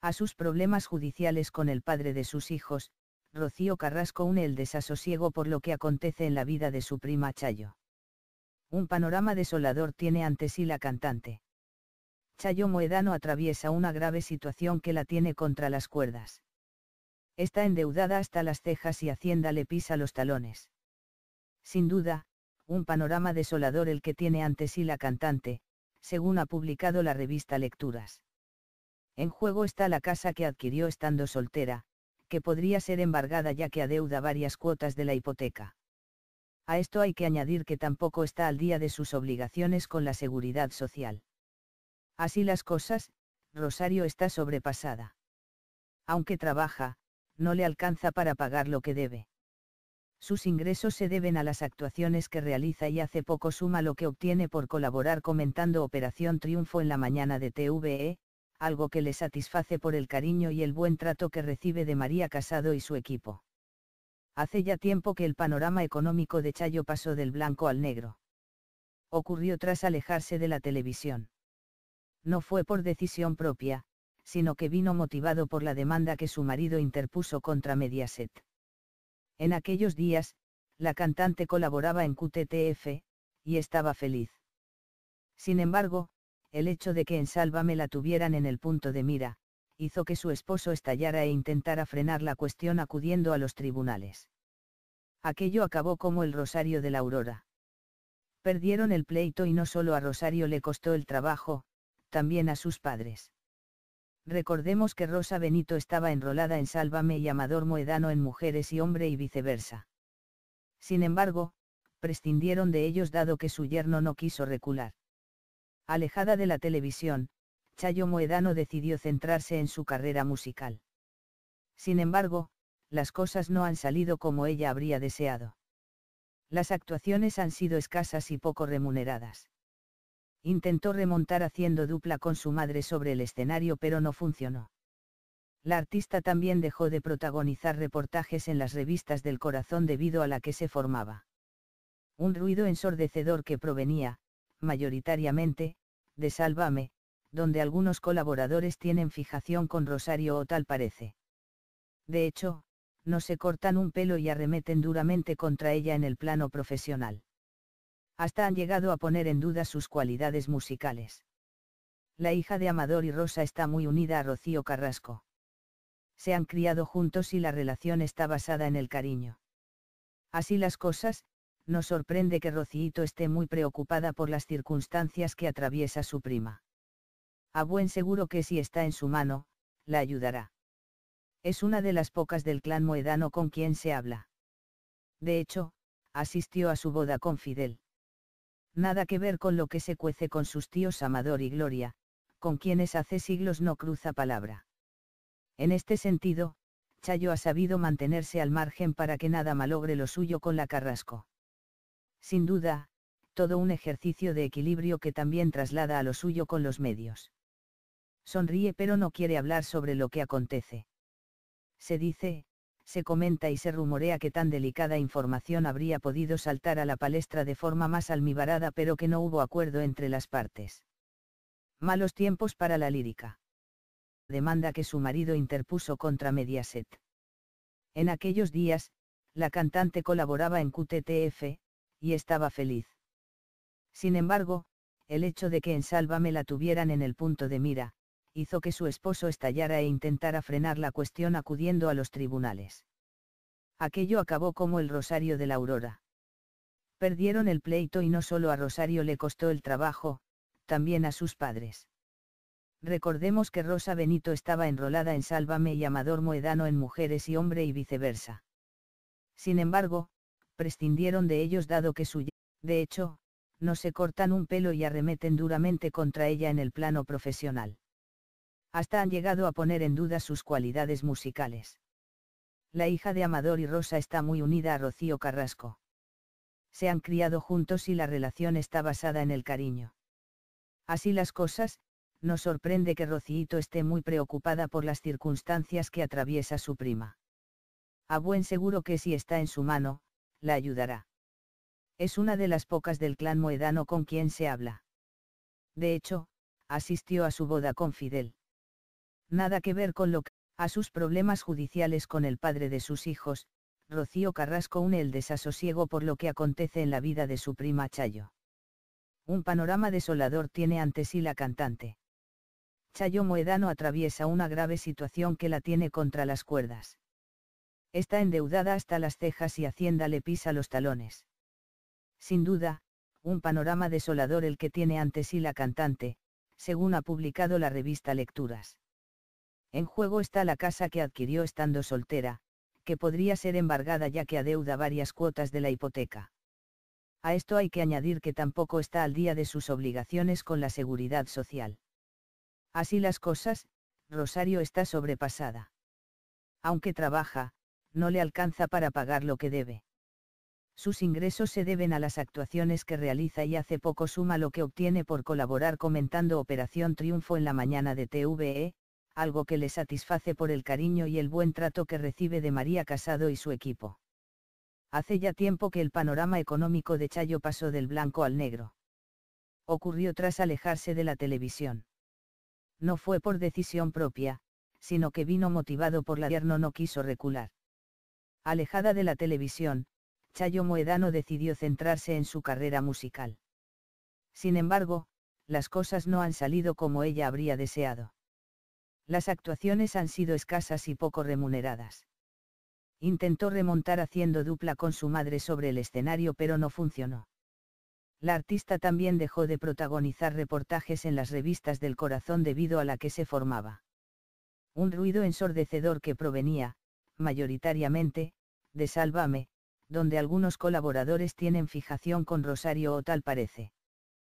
A sus problemas judiciales con el padre de sus hijos, Rocío Carrasco une el desasosiego por lo que acontece en la vida de su prima Chayo. Un panorama desolador tiene ante sí la cantante. Chayo Moedano atraviesa una grave situación que la tiene contra las cuerdas. Está endeudada hasta las cejas y Hacienda le pisa los talones. Sin duda, un panorama desolador el que tiene ante sí la cantante, según ha publicado la revista Lecturas. En juego está la casa que adquirió estando soltera, que podría ser embargada ya que adeuda varias cuotas de la hipoteca. A esto hay que añadir que tampoco está al día de sus obligaciones con la seguridad social. Así las cosas, Rosario está sobrepasada. Aunque trabaja, no le alcanza para pagar lo que debe. Sus ingresos se deben a las actuaciones que realiza y hace poco suma lo que obtiene por colaborar comentando Operación Triunfo en la mañana de TVE, algo que le satisface por el cariño y el buen trato que recibe de María Casado y su equipo. Hace ya tiempo que el panorama económico de Chayo pasó del blanco al negro. Ocurrió tras alejarse de la televisión. No fue por decisión propia, sino que vino motivado por la demanda que su marido interpuso contra Mediaset. En aquellos días, la cantante colaboraba en QTTF, y estaba feliz. Sin embargo, el hecho de que en Sálvame la tuvieran en el punto de mira, hizo que su esposo estallara e intentara frenar la cuestión acudiendo a los tribunales. Aquello acabó como el Rosario de la Aurora. Perdieron el pleito y no solo a Rosario le costó el trabajo, también a sus padres. Recordemos que Rosa Benito estaba enrolada en Sálvame y Amador Moedano en Mujeres y Hombre y viceversa. Sin embargo, prescindieron de ellos dado que su yerno no quiso recular. Alejada de la televisión, Chayo Moedano decidió centrarse en su carrera musical. Sin embargo, las cosas no han salido como ella habría deseado. Las actuaciones han sido escasas y poco remuneradas. Intentó remontar haciendo dupla con su madre sobre el escenario pero no funcionó. La artista también dejó de protagonizar reportajes en las revistas del corazón debido a la que se formaba. Un ruido ensordecedor que provenía, mayoritariamente, de Sálvame, donde algunos colaboradores tienen fijación con Rosario o tal parece. De hecho, no se cortan un pelo y arremeten duramente contra ella en el plano profesional. Hasta han llegado a poner en duda sus cualidades musicales. La hija de Amador y Rosa está muy unida a Rocío Carrasco. Se han criado juntos y la relación está basada en el cariño. Así las cosas, nos sorprende que Rocíito esté muy preocupada por las circunstancias que atraviesa su prima. A buen seguro que si está en su mano, la ayudará. Es una de las pocas del clan moedano con quien se habla. De hecho, asistió a su boda con Fidel. Nada que ver con lo que se cuece con sus tíos Amador y Gloria, con quienes hace siglos no cruza palabra. En este sentido, Chayo ha sabido mantenerse al margen para que nada malogre lo suyo con la Carrasco. Sin duda, todo un ejercicio de equilibrio que también traslada a lo suyo con los medios. Sonríe pero no quiere hablar sobre lo que acontece. Se dice, se comenta y se rumorea que tan delicada información habría podido saltar a la palestra de forma más almibarada pero que no hubo acuerdo entre las partes. Malos tiempos para la lírica. Demanda que su marido interpuso contra Mediaset. En aquellos días, la cantante colaboraba en QTTF, y estaba feliz. Sin embargo, el hecho de que en Sálvame la tuvieran en el punto de mira, hizo que su esposo estallara e intentara frenar la cuestión acudiendo a los tribunales. Aquello acabó como el Rosario de la Aurora. Perdieron el pleito y no solo a Rosario le costó el trabajo, también a sus padres. Recordemos que Rosa Benito estaba enrolada en Sálvame y Amador Moedano en Mujeres y Hombre y viceversa. Sin embargo, prescindieron de ellos dado que su de hecho, no se cortan un pelo y arremeten duramente contra ella en el plano profesional. Hasta han llegado a poner en duda sus cualidades musicales. La hija de Amador y Rosa está muy unida a Rocío Carrasco. Se han criado juntos y la relación está basada en el cariño. Así las cosas, nos sorprende que Rocíito esté muy preocupada por las circunstancias que atraviesa su prima. A buen seguro que si está en su mano, la ayudará. Es una de las pocas del clan moedano con quien se habla. De hecho, asistió a su boda con Fidel. Nada que ver con lo que, a sus problemas judiciales con el padre de sus hijos, Rocío Carrasco une el desasosiego por lo que acontece en la vida de su prima Chayo. Un panorama desolador tiene ante sí la cantante. Chayo Moedano atraviesa una grave situación que la tiene contra las cuerdas. Está endeudada hasta las cejas y Hacienda le pisa los talones. Sin duda, un panorama desolador el que tiene ante sí la cantante, según ha publicado la revista Lecturas. En juego está la casa que adquirió estando soltera, que podría ser embargada ya que adeuda varias cuotas de la hipoteca. A esto hay que añadir que tampoco está al día de sus obligaciones con la seguridad social. Así las cosas, Rosario está sobrepasada. Aunque trabaja, no le alcanza para pagar lo que debe. Sus ingresos se deben a las actuaciones que realiza y hace poco suma lo que obtiene por colaborar comentando Operación Triunfo en la mañana de TVE, algo que le satisface por el cariño y el buen trato que recibe de María Casado y su equipo. Hace ya tiempo que el panorama económico de Chayo pasó del blanco al negro. Ocurrió tras alejarse de la televisión. No fue por decisión propia, sino que vino motivado por la guerra no quiso recular. Alejada de la televisión, Chayo Moedano decidió centrarse en su carrera musical. Sin embargo, las cosas no han salido como ella habría deseado. Las actuaciones han sido escasas y poco remuneradas. Intentó remontar haciendo dupla con su madre sobre el escenario pero no funcionó. La artista también dejó de protagonizar reportajes en las revistas del corazón debido a la que se formaba. Un ruido ensordecedor que provenía, mayoritariamente, de Sálvame, donde algunos colaboradores tienen fijación con Rosario o tal parece.